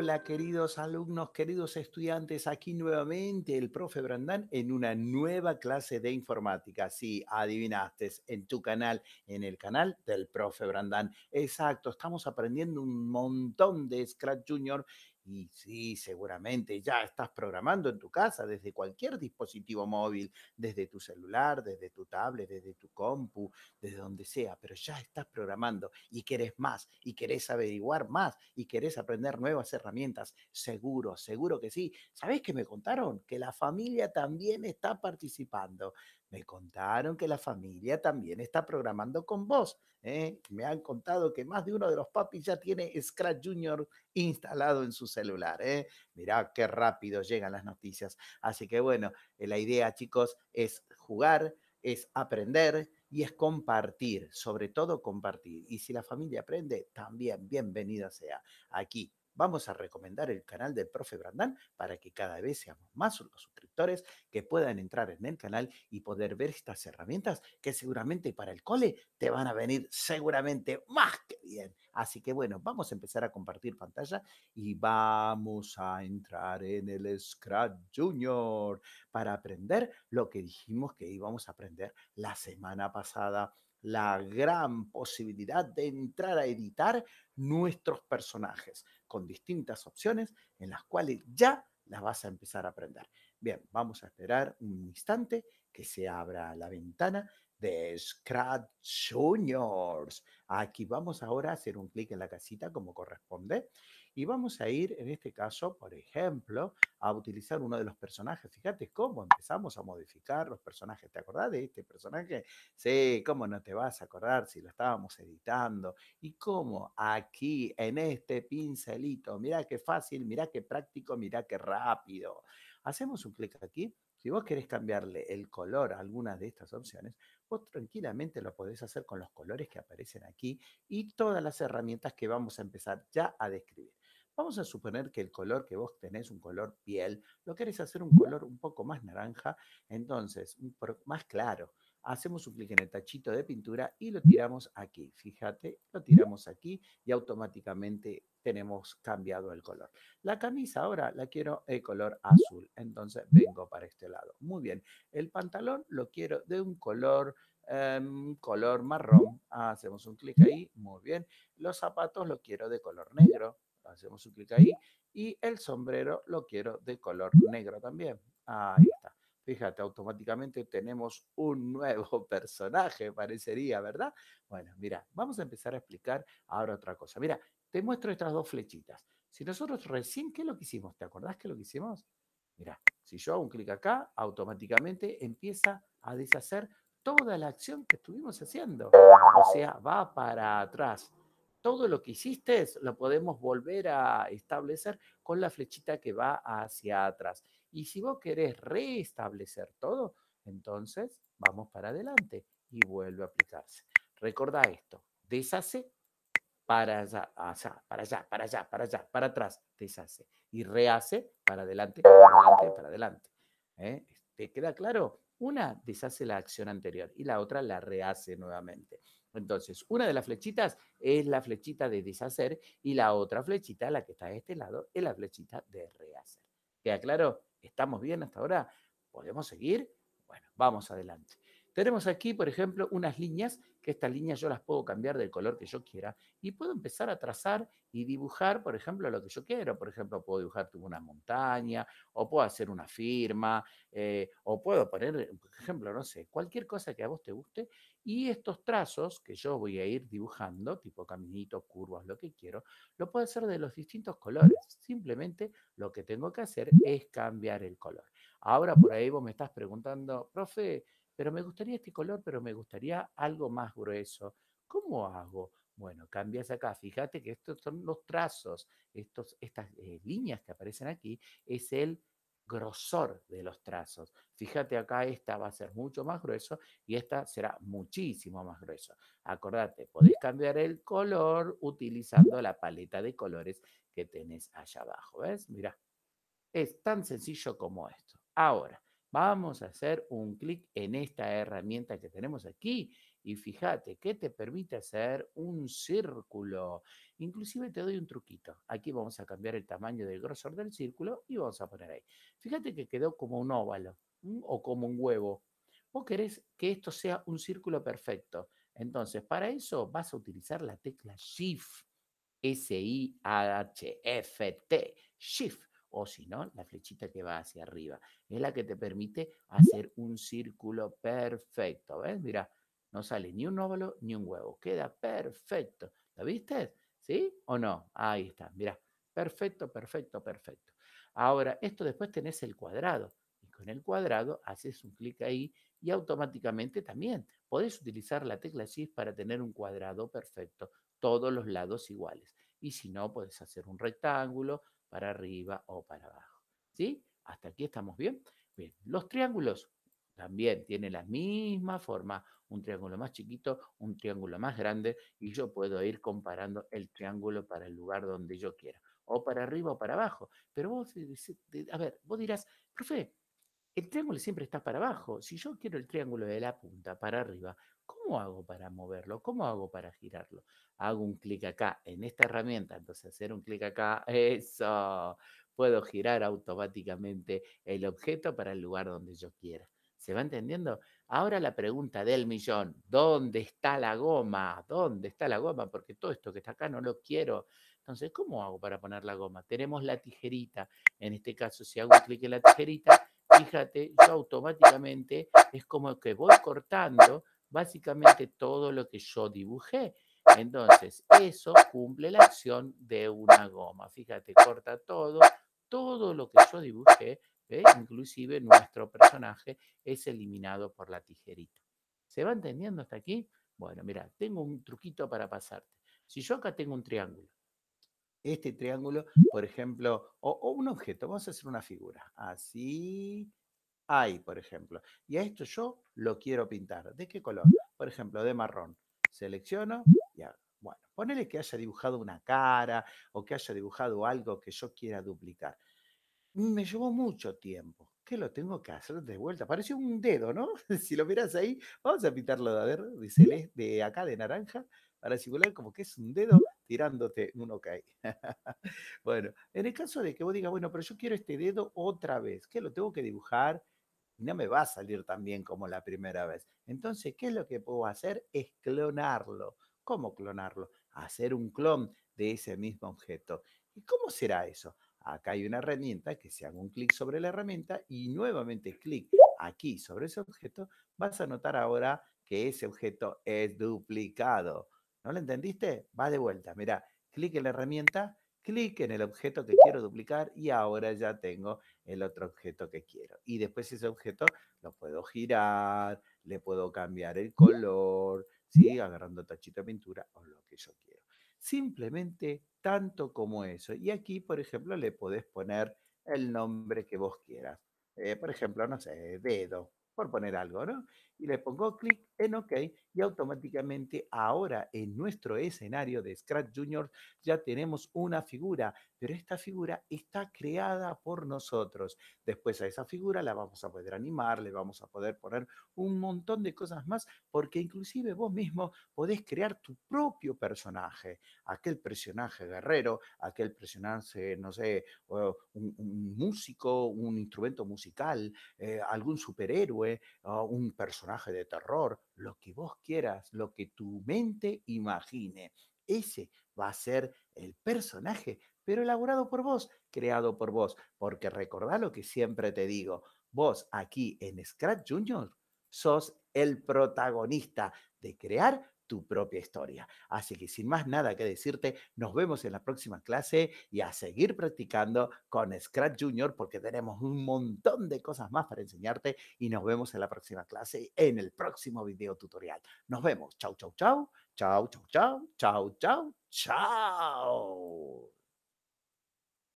Hola queridos alumnos, queridos estudiantes, aquí nuevamente el profe Brandán en una nueva clase de informática. Si adivinaste, en tu canal, en el canal del profe Brandán. Exacto, estamos aprendiendo un montón de Scratch Junior y sí, seguramente ya estás programando en tu casa desde cualquier dispositivo móvil, desde tu celular, desde tu tablet, desde tu compu, desde donde sea, pero ya estás programando y querés más y querés averiguar más y querés aprender nuevas herramientas. Seguro, seguro que sí. ¿Sabés qué me contaron? Que la familia también está participando. Me contaron que la familia también está programando con vos. ¿eh? Me han contado que más de uno de los papis ya tiene Scratch Junior instalado en su celular. ¿eh? Mirá qué rápido llegan las noticias. Así que bueno, la idea, chicos, es jugar, es aprender y es compartir, sobre todo compartir. Y si la familia aprende, también bienvenida sea. Aquí vamos a recomendar el canal del profe Brandán para que cada vez seamos más los suscriptores que puedan entrar en el canal y poder ver estas herramientas que seguramente para el cole te van a venir seguramente más que bien. Así que bueno, vamos a empezar a compartir pantalla y vamos a entrar en el Scratch Junior para aprender lo que dijimos que íbamos a aprender la semana pasada la gran posibilidad de entrar a editar nuestros personajes con distintas opciones en las cuales ya las vas a empezar a aprender. Bien, vamos a esperar un instante que se abra la ventana de Scratch Juniors. Aquí vamos ahora a hacer un clic en la casita como corresponde y vamos a ir, en este caso, por ejemplo, a utilizar uno de los personajes. Fíjate cómo empezamos a modificar los personajes. ¿Te acordás de este personaje? Sí, cómo no te vas a acordar si lo estábamos editando. Y cómo aquí, en este pincelito, mirá qué fácil, mirá qué práctico, mirá qué rápido. Hacemos un clic aquí si vos querés cambiarle el color a alguna de estas opciones, vos tranquilamente lo podés hacer con los colores que aparecen aquí y todas las herramientas que vamos a empezar ya a describir. Vamos a suponer que el color que vos tenés, un color piel, lo querés hacer un color un poco más naranja, entonces, más claro. Hacemos un clic en el tachito de pintura y lo tiramos aquí. Fíjate, lo tiramos aquí y automáticamente tenemos cambiado el color. La camisa ahora la quiero de eh, color azul, entonces vengo para este lado. Muy bien, el pantalón lo quiero de un color em, color marrón. hacemos un clic ahí, muy bien. Los zapatos lo quiero de color negro hacemos un clic ahí y el sombrero lo quiero de color negro también. Ahí está. Fíjate, automáticamente tenemos un nuevo personaje, parecería, ¿verdad? Bueno, mira, vamos a empezar a explicar ahora otra cosa. Mira, te muestro estas dos flechitas. Si nosotros recién, ¿qué es lo que hicimos? ¿Te acordás qué lo que hicimos? Mira, si yo hago un clic acá, automáticamente empieza a deshacer toda la acción que estuvimos haciendo. O sea, va para atrás todo lo que hiciste lo podemos volver a establecer con la flechita que va hacia atrás. Y si vos querés restablecer todo, entonces vamos para adelante y vuelve a aplicarse. Recordá esto, deshace para allá, para allá, para allá, para allá, para atrás, deshace. Y rehace para adelante, para adelante, para adelante. ¿eh? ¿Te queda claro? Una deshace la acción anterior y la otra la rehace nuevamente. Entonces, una de las flechitas es la flechita de deshacer y la otra flechita, la que está a este lado, es la flechita de rehacer. ¿Queda claro? ¿Estamos bien hasta ahora? ¿Podemos seguir? Bueno, vamos adelante. Tenemos aquí, por ejemplo, unas líneas, que estas líneas yo las puedo cambiar del color que yo quiera y puedo empezar a trazar y dibujar, por ejemplo, lo que yo quiero. Por ejemplo, puedo dibujar una montaña o puedo hacer una firma eh, o puedo poner, por ejemplo, no sé, cualquier cosa que a vos te guste y estos trazos que yo voy a ir dibujando, tipo caminitos, curvas, lo que quiero, lo puedo hacer de los distintos colores. Simplemente lo que tengo que hacer es cambiar el color. Ahora por ahí vos me estás preguntando, profe, pero me gustaría este color, pero me gustaría algo más grueso. ¿Cómo hago? Bueno, cambias acá. Fíjate que estos son los trazos. Estos, estas eh, líneas que aparecen aquí es el grosor de los trazos. Fíjate acá, esta va a ser mucho más grueso y esta será muchísimo más grueso. Acordate, podés cambiar el color utilizando la paleta de colores que tenés allá abajo. ¿Ves? mira es tan sencillo como esto. Ahora, Vamos a hacer un clic en esta herramienta que tenemos aquí y fíjate que te permite hacer un círculo. Inclusive te doy un truquito. Aquí vamos a cambiar el tamaño del grosor del círculo y vamos a poner ahí. Fíjate que quedó como un óvalo o como un huevo. Vos querés que esto sea un círculo perfecto. Entonces, para eso vas a utilizar la tecla Shift, S-I-H-F-T, Shift o si no, la flechita que va hacia arriba. Es la que te permite hacer un círculo perfecto. ¿Ves? Mira, no sale ni un óvalo ni un huevo. Queda perfecto. ¿Lo viste? ¿Sí o no? Ahí está. Mira, perfecto, perfecto, perfecto. Ahora, esto después tenés el cuadrado. Y con el cuadrado haces un clic ahí y automáticamente también podés utilizar la tecla Shift para tener un cuadrado perfecto, todos los lados iguales. Y si no, podés hacer un rectángulo, para arriba o para abajo. ¿Sí? Hasta aquí estamos bien. Bien, los triángulos también tienen la misma forma, un triángulo más chiquito, un triángulo más grande, y yo puedo ir comparando el triángulo para el lugar donde yo quiera, o para arriba o para abajo. Pero vos, a ver, vos dirás, profe, el triángulo siempre está para abajo. Si yo quiero el triángulo de la punta para arriba, ¿Cómo hago para moverlo? ¿Cómo hago para girarlo? Hago un clic acá en esta herramienta, entonces hacer un clic acá, eso, puedo girar automáticamente el objeto para el lugar donde yo quiera. ¿Se va entendiendo? Ahora la pregunta del millón, ¿dónde está la goma? ¿Dónde está la goma? Porque todo esto que está acá no lo quiero. Entonces, ¿cómo hago para poner la goma? Tenemos la tijerita. En este caso, si hago un clic en la tijerita, fíjate, yo automáticamente es como que voy cortando básicamente todo lo que yo dibujé. Entonces, eso cumple la acción de una goma. Fíjate, corta todo, todo lo que yo dibujé, ¿eh? inclusive nuestro personaje es eliminado por la tijerita. ¿Se va entendiendo hasta aquí? Bueno, mira, tengo un truquito para pasarte. Si yo acá tengo un triángulo, este triángulo, por ejemplo, o, o un objeto, vamos a hacer una figura, así, Ahí, por ejemplo. Y a esto yo lo quiero pintar. ¿De qué color? Por ejemplo, de marrón. Selecciono y hago. Bueno, ponele que haya dibujado una cara o que haya dibujado algo que yo quiera duplicar. Me llevó mucho tiempo. ¿Qué lo tengo que hacer de vuelta? Parece un dedo, ¿no? si lo miras ahí, vamos a pintarlo de, de, de acá, de naranja, para simular como que es un dedo tirándote uno que hay. bueno, en el caso de que vos digas, bueno, pero yo quiero este dedo otra vez, ¿qué lo tengo que dibujar? no me va a salir tan bien como la primera vez. Entonces, ¿qué es lo que puedo hacer? Es clonarlo. ¿Cómo clonarlo? Hacer un clon de ese mismo objeto. ¿Y cómo será eso? Acá hay una herramienta que si hago un clic sobre la herramienta y nuevamente clic aquí sobre ese objeto, vas a notar ahora que ese objeto es duplicado. ¿No lo entendiste? Va de vuelta. Mira, clic en la herramienta clic en el objeto que quiero duplicar y ahora ya tengo el otro objeto que quiero. Y después ese objeto lo puedo girar, le puedo cambiar el color, agarrando tachita pintura o lo que yo quiero. Simplemente tanto como eso. Y aquí, por ejemplo, le podés poner el nombre que vos quieras. Eh, por ejemplo, no sé, dedo, por poner algo, ¿no? Y le pongo clic en OK y automáticamente ahora en nuestro escenario de Scratch Junior ya tenemos una figura pero esta figura está creada por nosotros. Después a esa figura la vamos a poder animar, le vamos a poder poner un montón de cosas más, porque inclusive vos mismo podés crear tu propio personaje, aquel personaje guerrero, aquel personaje, no sé, un, músico, un instrumento musical, eh, algún superhéroe, un personaje de terror, lo que vos quieras, lo que tu mente imagine. Ese va a ser el personaje, pero elaborado por vos, creado por vos, porque recordá lo que siempre te digo, vos aquí en Scratch Junior sos el protagonista de crear tu propia historia. Así que sin más nada que decirte, nos vemos en la próxima clase y a seguir practicando con Scratch Junior porque tenemos un montón de cosas más para enseñarte y nos vemos en la próxima clase en el próximo video tutorial. Nos vemos. Chau, chau, chau. Chau, chau, chau. Chau, chau, chau.